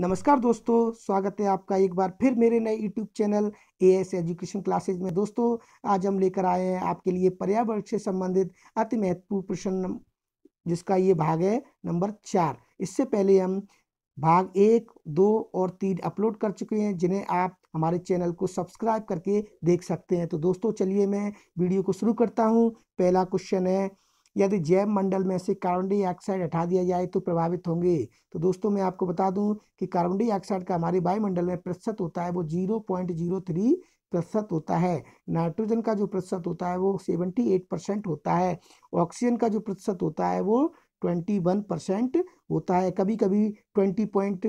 नमस्कार दोस्तों स्वागत है आपका एक बार फिर मेरे नए YouTube channel A S education classes में दोस्तों आज हम लेकर आए हैं आपके लिए पर्यावरण से संबंधित अति महत्वपूर्ण प्रश्न जिसका ये भाग है नंबर चार इससे पहले हम भाग एक दो और तीन अपलोड कर चुके हैं जिन्हें आप हमारे चैनल को सब्सक्राइब करके देख सकते हैं तो दोस्तों चलिए मैं वीडियो को शुरू करता हूँ पहला क्वेश्चन है यदि जैव मंडल में से कार्बन डाइऑक्साइड हटा दिया जाए तो प्रभावित होंगे तो दोस्तों मैं आपको बता दूं कि कार्बन डाइऑक्साइड का हमारे वायुमंडल में प्रतिशत होता है वो जीरो पॉइंट जीरो थ्री प्रतिशत होता है नाइट्रोजन का जो प्रतिशत होता है वो सेवेंटी एट परसेंट होता है ऑक्सीजन का जो प्रतिशत होता है वो ट्वेंटी वन परसेंट होता है कभी कभी twenty point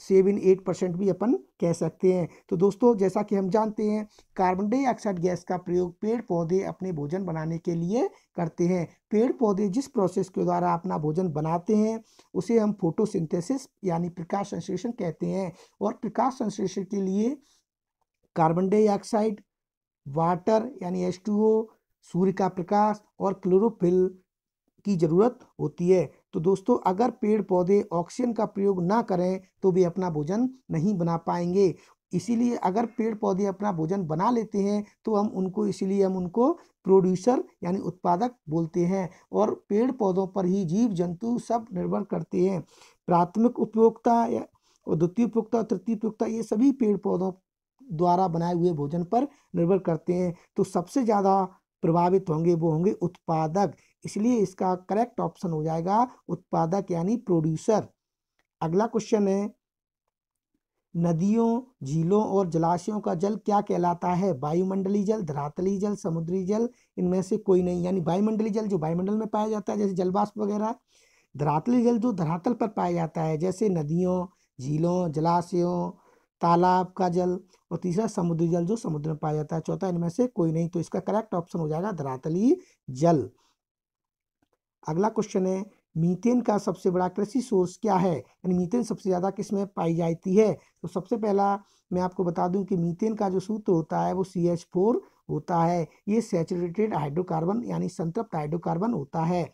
seven eight percent भी अपन कह सकते हैं तो दोस्तों जैसा कि हम जानते हैं कार्बन डाइऑक्साइड गैस का प्रयोग पेड़ पौधे अपने भोजन बनाने के लिए करते हैं पेड़ पौधे जिस प्रोसेस के द्वारा अपना भोजन बनाते हैं उसे हम फोटोसिंथेसिस यानी प्रकाश संश्लेषण कहते हैं और प्रकाश संश्लेषण के लिए कार्बन डाइऑक्साइड वाटर यानी एच सूर्य का प्रकाश और क्लोरोफिल की ज़रूरत होती है तो दोस्तों अगर पेड़ पौधे ऑक्सीजन का प्रयोग ना करें तो वे अपना भोजन नहीं बना पाएंगे इसीलिए अगर पेड़ पौधे अपना भोजन बना लेते हैं तो हम उनको इसीलिए हम उनको प्रोड्यूसर यानी उत्पादक बोलते हैं और पेड़ पौधों पर ही जीव जंतु सब निर्भर करते हैं प्राथमिक उपयोगता और द्वितीय उपयोगता और तृतीय उपयोगता ये सभी पेड़ पौधों द्वारा बनाए हुए भोजन पर निर्भर करते हैं तो सबसे ज़्यादा प्रभावित होंगे वो होंगे उत्पादक इसलिए इसका करेक्ट ऑप्शन हो जाएगा उत्पादक यानी प्रोड्यूसर अगला क्वेश्चन है नदियों झीलों और जलाशयों का जल क्या कहलाता है वायुमंडलीय जल धरातली जल समुद्री जल इनमें से कोई नहीं यानी वायुमंडलीय जल जो वायुमंडल में पाया जाता है जैसे जलवाष्प वगैरह धरातली जल जो धरातल पर पाया जाता है जैसे नदियों झीलों जलाशयों तालाब का जल और तीसरा समुद्री जल जो समुद्र में पाया जाता है चौथा इनमें से कोई नहीं तो इसका करेक्ट ऑप्शन हो जाएगा धरातली जल अगला क्वेश्चन है मीथेन का सबसे बड़ा कृषि सोर्स क्या है यानी मीथेन सबसे ज़्यादा किस में पाई जाती है तो सबसे पहला मैं आपको बता दूं कि मीथेन का जो सूत्र होता है वो सी एच फोर होता है ये सेचुरेटेड हाइड्रोकार्बन यानी संतृप्त हाइड्रोकार्बन होता है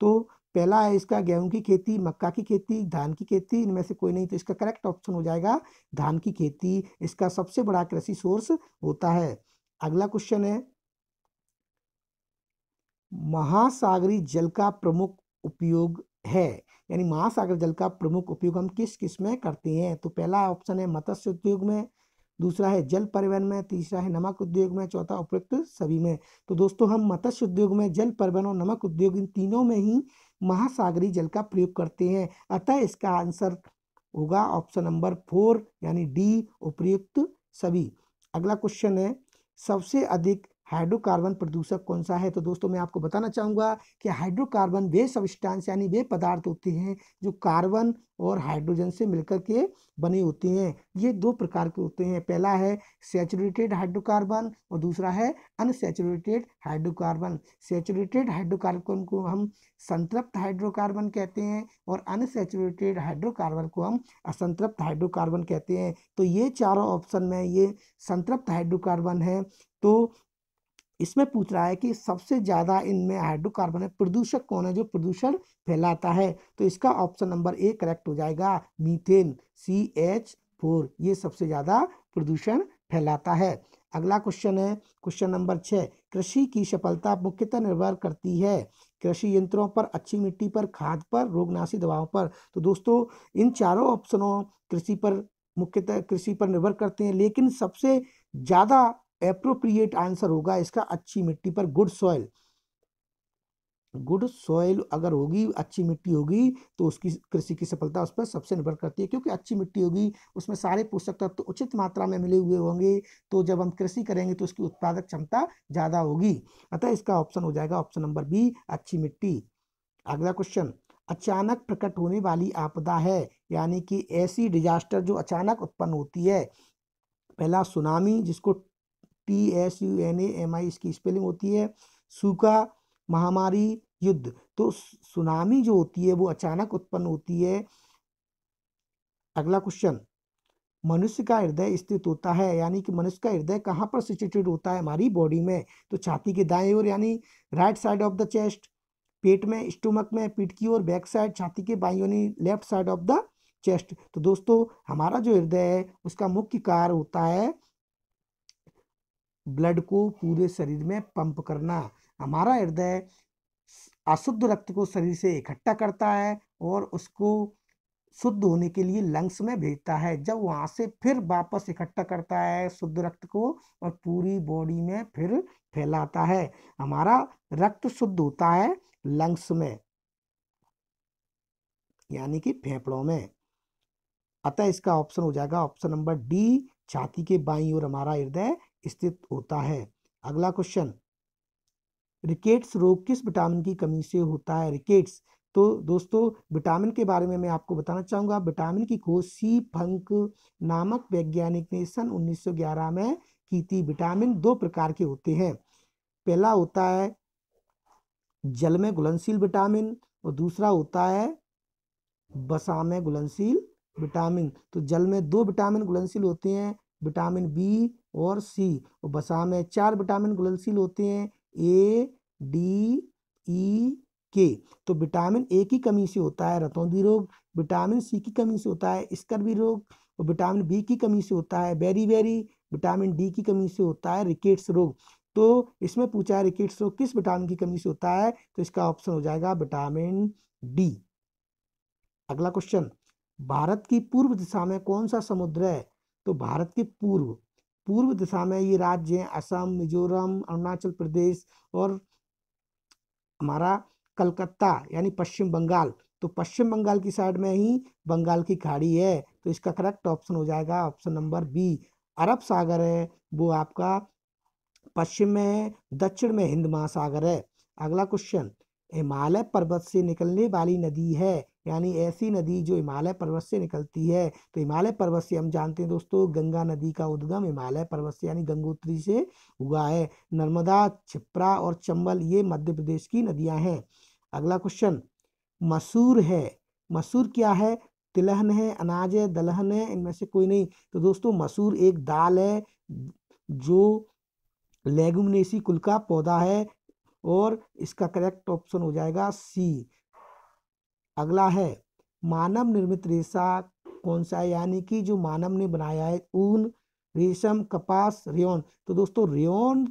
तो पहला है इसका गेहूं की खेती मक्का की खेती धान की खेती इनमें से कोई नहीं तो इसका करेक्ट ऑप्शन हो जाएगा धान की खेती इसका सबसे बड़ा कृषि सोर्स होता है अगला क्वेश्चन है महासागरी जल का प्रमुख उपयोग है यानी महासागर जल का प्रमुख उपयोग हम किस किस में करते हैं तो पहला ऑप्शन है मत्स्य उद्योग में दूसरा है जल परिवहन में तीसरा है नमक उद्योग में चौथा उपयुक्त सभी में तो दोस्तों हम मत्स्य उद्योग में जल परिवहन और नमक उद्योग इन तीनों में ही महासागरी जल का प्रयोग करते हैं अतः इसका आंसर होगा ऑप्शन नंबर फोर यानी डी उपयुक्त सभी अगला क्वेश्चन है सबसे अधिक हाइड्रोकार्बन प्रदूषक कौन सा है तो दोस्तों मैं आपको बताना चाहूँगा कि हाइड्रोकार्बन वे सविष्टांश यानी वे पदार्थ होते हैं जो कार्बन और हाइड्रोजन से मिलकर के बने होते हैं ये दो प्रकार के होते हैं पहला है सेचुरेटेड हाइड्रोकार्बन और दूसरा है अनसेचुरेटेड हाइड्रोकार्बन सेचुरेटेड हाइड्रोकार्बन को हम संतृप्त हाइड्रोकार्बन कहते हैं और अनसेचुरेटेड हाइड्रोकार्बन को हम असंतृप्त हाइड्रोकार्बन कहते हैं तो ये चारों ऑप्शन में ये संतृप्त हाइड्रोकार्बन है तो इसमें पूछ रहा है कि सबसे ज़्यादा इनमें हाइड्रोकार्बन है प्रदूषक कौन है जो प्रदूषण फैलाता है तो इसका ऑप्शन नंबर ए करेक्ट हो जाएगा मीथेन सी एच फोर ये सबसे ज़्यादा प्रदूषण फैलाता है अगला क्वेश्चन है क्वेश्चन नंबर छः कृषि की सफलता मुख्यतः निर्भर करती है कृषि यंत्रों पर अच्छी मिट्टी पर खाद पर रोगनाशी दवाओं पर तो दोस्तों इन चारों ऑप्शनों कृषि पर मुख्यतः कृषि पर निर्भर करते हैं लेकिन सबसे ज़्यादा अप्रोप्रिएट आंसर होगा इसका अच्छी मिट्टी पर गुड सॉइल गुड सॉइल अगर होगी अच्छी मिट्टी होगी तो उसकी कृषि की सफलता उस पर सबसे निर्भर करती है क्योंकि अच्छी मिट्टी होगी उसमें सारे पोषक तत्व तो उचित मात्रा में मिले हुए होंगे तो जब हम कृषि करेंगे तो उसकी उत्पादक क्षमता ज़्यादा होगी अतः इसका ऑप्शन हो जाएगा ऑप्शन नंबर बी अच्छी मिट्टी अगला क्वेश्चन अचानक प्रकट होने वाली आपदा है यानी कि ऐसी डिजास्टर जो अचानक उत्पन्न होती है पहला सुनामी जिसको T S U N A M I इसकी स्पेलिंग होती है सूखा महामारी युद्ध तो सुनामी जो होती है वो अचानक उत्पन्न होती है अगला क्वेश्चन मनुष्य का हृदय स्थित होता है यानी कि मनुष्य का हृदय कहाँ पर सिचुएटेड होता है हमारी बॉडी में तो छाती के दाएं ओर यानी right side of the chest पेट में स्टोमक में पीठ की ओर बैक साइड छाती के बाई यानी left side of the chest तो दोस्तों हमारा जो हृदय है उसका मुख्य कार्य होता है ब्लड को पूरे शरीर में पंप करना हमारा हृदय अशुद्ध रक्त को शरीर से इकट्ठा करता है और उसको शुद्ध होने के लिए लंग्स में भेजता है जब वहाँ से फिर वापस इकट्ठा करता है शुद्ध रक्त को और पूरी बॉडी में फिर फैलाता है हमारा रक्त शुद्ध होता है लंग्स में यानी कि फेफड़ों में अतः इसका ऑप्शन हो जाएगा ऑप्शन नंबर डी छाती के बाई और हमारा हृदय स्थित होता है अगला क्वेश्चन रिकेट्स रोग किस विटामिन की कमी से होता है रिकेट्स तो दोस्तों विटामिन के बारे में मैं आपको बताना चाहूंगा विटामिन की खोज सी फंक नामक वैज्ञानिक ने सन 1911 में की थी विटामिन दो प्रकार के होते हैं पहला होता है जल में घुलनशील विटामिन और दूसरा होता है बसा में घुलनशील विटामिन तो जल में दो विटामिन घुलनशील होते हैं विटामिन बी और सी और बसा में चार विटामिन घुलनशील होते हैं ए डी ई के तो विटामिन ए की कमी से होता है रतौंधी रोग विटामिन सी की कमी से होता है स्कर्वी रोग और विटामिन बी की कमी से होता है बेरी बेरी विटामिन डी की कमी से होता है रिकेट्स रोग तो इसमें पूछा है रिकेट्स रोग किस विटामिन की कमी से होता है तो इसका ऑप्शन हो जाएगा विटामिन डी अगला क्वेश्चन भारत की पूर्व दिशा में कौन सा समुद्र है तो भारत के पूर्व पूर्व दिशा में ये राज्य असम मिजोरम अरुणाचल प्रदेश और हमारा कलकत्ता यानी पश्चिम बंगाल तो पश्चिम बंगाल की साइड में ही बंगाल की खाड़ी है तो इसका करेक्ट ऑप्शन हो जाएगा ऑप्शन नंबर बी अरब सागर है वो आपका पश्चिम में है दक्षिण में हिंद महासागर है अगला क्वेश्चन हिमालय पर्वत से निकलने वाली नदी है यानी ऐसी नदी जो हिमालय पर्वत से निकलती है तो हिमालय पर्वत से हम जानते हैं दोस्तों गंगा नदी का उद्गम हिमालय पर्वत से यानी गंगोत्री से हुआ है नर्मदा छिप्रा और चंबल ये मध्य प्रदेश की नदियाँ हैं अगला क्वेश्चन मसूर है मसूर क्या है तिलहन है अनाज है दलहन है इनमें से कोई नहीं तो दोस्तों मसूर एक दाल है जो लेगुमनेसी कुल का पौधा है और इसका करेक्ट ऑप्शन हो जाएगा सी अगला है मानव निर्मित रेशा कौन सा है यानी कि जो मानव ने बनाया है ऊन रेशम कपास रेन तो दोस्तों रेन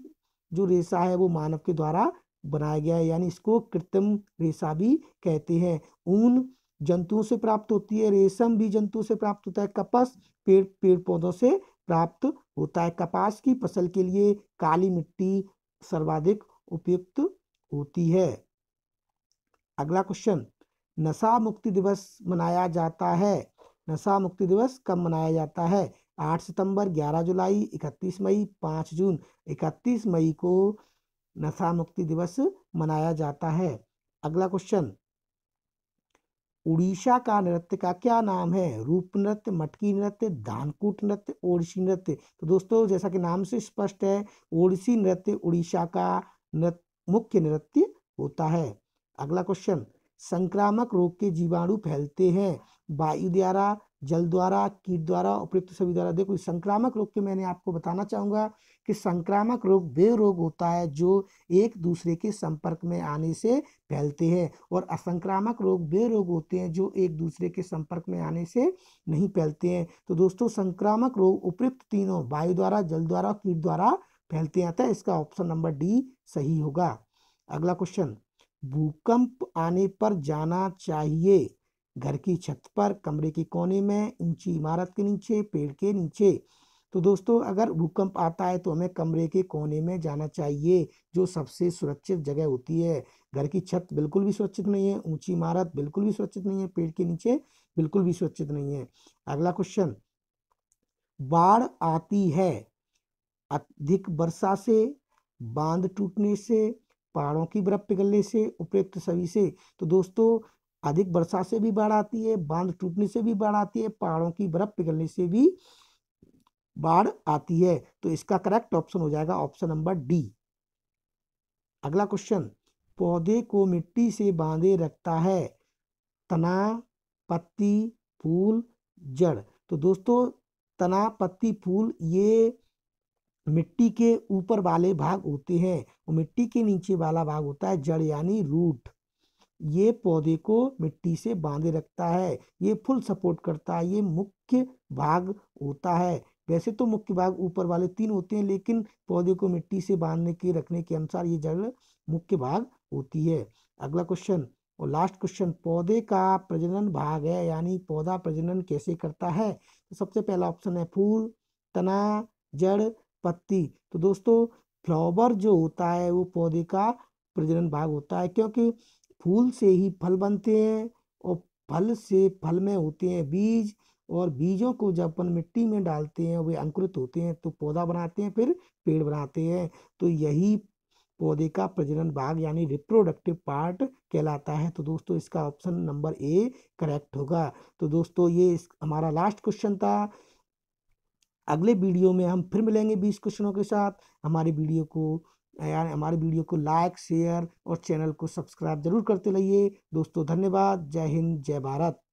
जो रेशा है वो मानव के द्वारा बनाया गया है यानी इसको कृत्रिम रेशा भी कहते हैं ऊन जंतुओं से प्राप्त होती है रेशम भी जंतुओं से प्राप्त होता है कपास पेड़ पेड़ पौधों से प्राप्त होता है कपास की फसल के लिए काली मिट्टी सर्वाधिक उपयुक्त होती है अगला क्वेश्चन नशा मुक्ति दिवस मनाया जाता है नशा मुक्ति दिवस कब मनाया जाता है आठ सितंबर ग्यारह जुलाई इकतीस मई पाँच जून इकतीस मई को नशा मुक्ति दिवस मनाया जाता है अगला क्वेश्चन उड़ीसा का नृत्य का क्या नाम है रूप नृत्य मटकी नृत्य धानकूट नृत्य ओडिसी नृत्य तो दोस्तों जैसा कि नाम से स्पष्ट है ओडिसी नृत्य उड़ीसा का नृत्य मुख्य नृत्य होता है अगला क्वेश्चन संक्रामक रोग के जीवाणु फैलते हैं वायु द्वारा जल द्वारा कीट द्वारा उपयुक्त सभी द्वारा देखो संक्रामक रोग के मैंने आपको बताना चाहूँगा कि संक्रामक रोग वे रोग होता है जो एक दूसरे के संपर्क में आने से फैलते हैं और असंक्रामक रोग वे रोग होते हैं जो एक दूसरे के संपर्क में आने से नहीं फैलते हैं तो दोस्तों संक्रामक रोग उपयुक्त तीनों वायु द्वारा जल द्वारा कीट द्वारा फैलते हैं अतः इसका ऑप्शन नंबर डी सही होगा अगला क्वेश्चन भूकंप आने पर जाना चाहिए घर की छत पर कमरे के कोने में ऊंची इमारत के नीचे पेड़ के नीचे तो दोस्तों अगर भूकंप आता है तो हमें कमरे के कोने में जाना चाहिए जो सबसे सुरक्षित जगह होती है घर की छत बिल्कुल भी सुरक्षित नहीं है ऊंची इमारत बिल्कुल भी सुरक्षित नहीं है पेड़ के नीचे बिल्कुल भी सुरक्षित नहीं है अगला क्वेश्चन बाढ़ आती है अधिक वर्षा से बांध टूटने से पहाड़ों की बर्फ़ पिघलने से उपयुक्त सभी से तो दोस्तों अधिक वर्षा से भी बाढ़ आती है बांध टूटने से भी बाढ़ आती है पहाड़ों की बर्फ़ पिघलने से भी बाढ़ आती है तो इसका करेक्ट ऑप्शन हो जाएगा ऑप्शन नंबर डी अगला क्वेश्चन पौधे को मिट्टी से बांधे रखता है तना पत्ती फूल जड़ तो दोस्तों तना पत्ती फूल ये मिट्टी के ऊपर वाले भाग होते हैं और मिट्टी के नीचे वाला भाग होता है जड़ यानी रूट ये पौधे को मिट्टी से बांधे रखता है ये फुल सपोर्ट करता है ये मुख्य भाग होता है वैसे तो मुख्य भाग ऊपर वाले तीन होते हैं लेकिन पौधे को मिट्टी से बांधने के रखने के अनुसार ये जड़ मुख्य भाग होती है अगला क्वेश्चन और लास्ट क्वेश्चन पौधे का प्रजनन भाग है यानी पौधा प्रजनन कैसे करता है तो सबसे पहला ऑप्शन है फूल तना जड़ पत्ती तो दोस्तों फ्लावर जो होता है वो पौधे का प्रजनन भाग होता है क्योंकि फूल से ही फल बनते हैं और फल से फल में होते हैं बीज और बीजों को जब अपन मिट्टी में डालते हैं वे अंकुरित होते हैं तो पौधा बनाते हैं फिर पेड़ बनाते हैं तो यही पौधे का प्रजनन भाग यानी रिप्रोडक्टिव पार्ट कहलाता है तो दोस्तों इसका ऑप्शन नंबर ए करेक्ट होगा तो दोस्तों ये हमारा लास्ट क्वेश्चन था अगले वीडियो में हम फिर मिलेंगे बीस क्वेश्चनों के साथ हमारे वीडियो को यार हमारे वीडियो को लाइक शेयर और चैनल को सब्सक्राइब जरूर करते रहिए दोस्तों धन्यवाद जय हिंद जय भारत